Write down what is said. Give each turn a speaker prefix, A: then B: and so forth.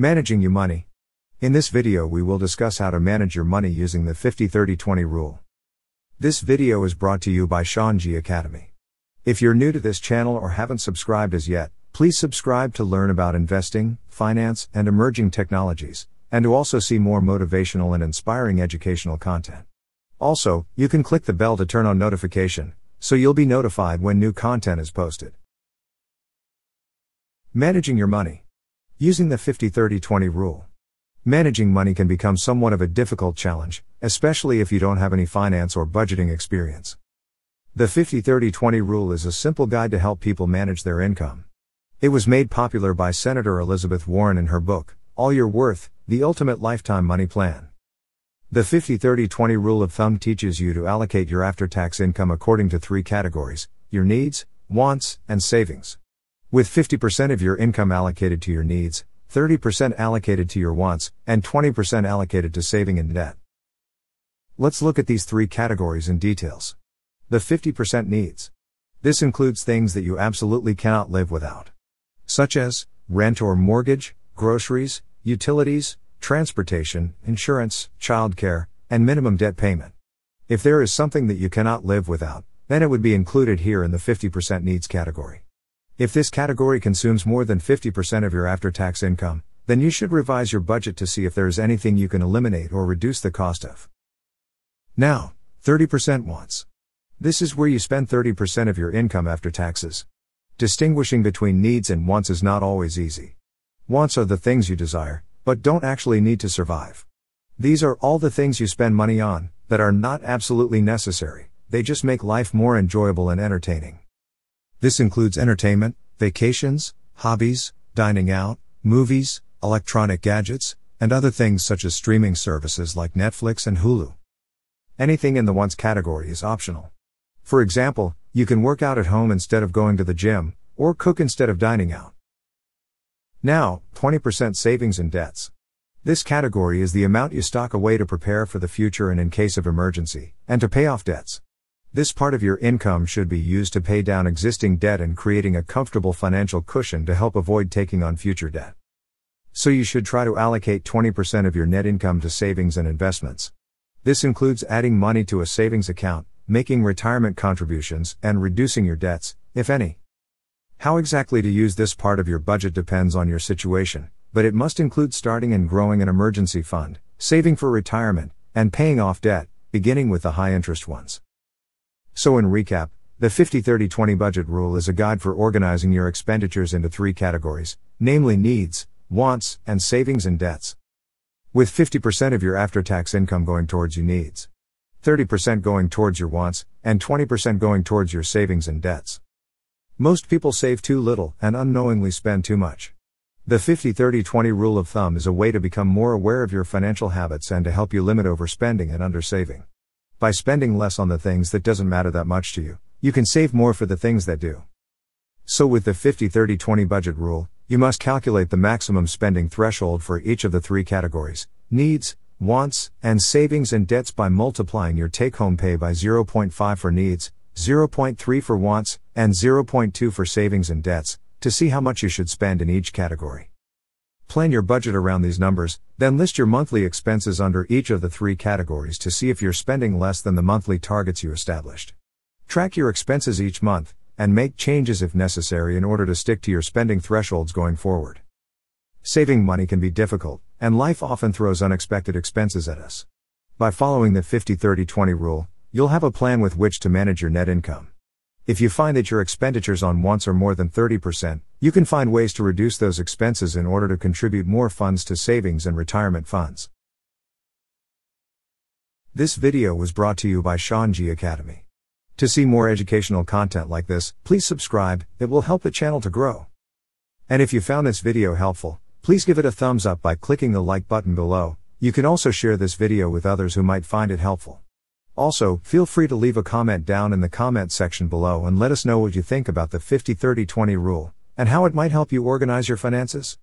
A: Managing your money. In this video we will discuss how to manage your money using the 50-30-20 rule. This video is brought to you by Sean G Academy. If you're new to this channel or haven't subscribed as yet, please subscribe to learn about investing, finance, and emerging technologies, and to also see more motivational and inspiring educational content. Also, you can click the bell to turn on notification, so you'll be notified when new content is posted. Managing your money. Using the 50-30-20 rule. Managing money can become somewhat of a difficult challenge, especially if you don't have any finance or budgeting experience. The 50-30-20 rule is a simple guide to help people manage their income. It was made popular by Senator Elizabeth Warren in her book, All Your Worth, The Ultimate Lifetime Money Plan. The 50-30-20 rule of thumb teaches you to allocate your after-tax income according to three categories, your needs, wants, and savings. With 50% of your income allocated to your needs, 30% allocated to your wants, and 20% allocated to saving and debt. Let's look at these three categories in details. The 50% needs. This includes things that you absolutely cannot live without, such as rent or mortgage, groceries, utilities, transportation, insurance, childcare, and minimum debt payment. If there is something that you cannot live without, then it would be included here in the 50% needs category. If this category consumes more than 50% of your after tax income, then you should revise your budget to see if there is anything you can eliminate or reduce the cost of. Now, 30% wants. This is where you spend 30% of your income after taxes. Distinguishing between needs and wants is not always easy. Wants are the things you desire, but don't actually need to survive. These are all the things you spend money on, that are not absolutely necessary, they just make life more enjoyable and entertaining. This includes entertainment, vacations, hobbies, dining out, movies, electronic gadgets, and other things such as streaming services like Netflix and Hulu. Anything in the wants category is optional. For example, you can work out at home instead of going to the gym, or cook instead of dining out. Now, 20% savings in debts. This category is the amount you stock away to prepare for the future and in case of emergency, and to pay off debts. This part of your income should be used to pay down existing debt and creating a comfortable financial cushion to help avoid taking on future debt. So you should try to allocate 20% of your net income to savings and investments. This includes adding money to a savings account, making retirement contributions, and reducing your debts, if any. How exactly to use this part of your budget depends on your situation, but it must include starting and growing an emergency fund, saving for retirement, and paying off debt, beginning with the high interest ones. So in recap, the 50-30-20 budget rule is a guide for organizing your expenditures into three categories, namely needs, wants, and savings and debts. With 50% of your after-tax income going towards your needs, 30% going towards your wants, and 20% going towards your savings and debts. Most people save too little and unknowingly spend too much. The 50-30-20 rule of thumb is a way to become more aware of your financial habits and to help you limit overspending and undersaving. By spending less on the things that doesn't matter that much to you, you can save more for the things that do. So with the 50-30-20 budget rule, you must calculate the maximum spending threshold for each of the three categories, needs, wants, and savings and debts by multiplying your take-home pay by 0.5 for needs, 0.3 for wants, and 0.2 for savings and debts, to see how much you should spend in each category. Plan your budget around these numbers, then list your monthly expenses under each of the three categories to see if you're spending less than the monthly targets you established. Track your expenses each month, and make changes if necessary in order to stick to your spending thresholds going forward. Saving money can be difficult, and life often throws unexpected expenses at us. By following the 50 30 20 rule, you'll have a plan with which to manage your net income. If you find that your expenditures on wants are more than 30%, you can find ways to reduce those expenses in order to contribute more funds to savings and retirement funds. This video was brought to you by Sean G Academy. To see more educational content like this, please subscribe, it will help the channel to grow. And if you found this video helpful, please give it a thumbs up by clicking the like button below. You can also share this video with others who might find it helpful. Also, feel free to leave a comment down in the comment section below and let us know what you think about the 50-30-20 rule, and how it might help you organize your finances.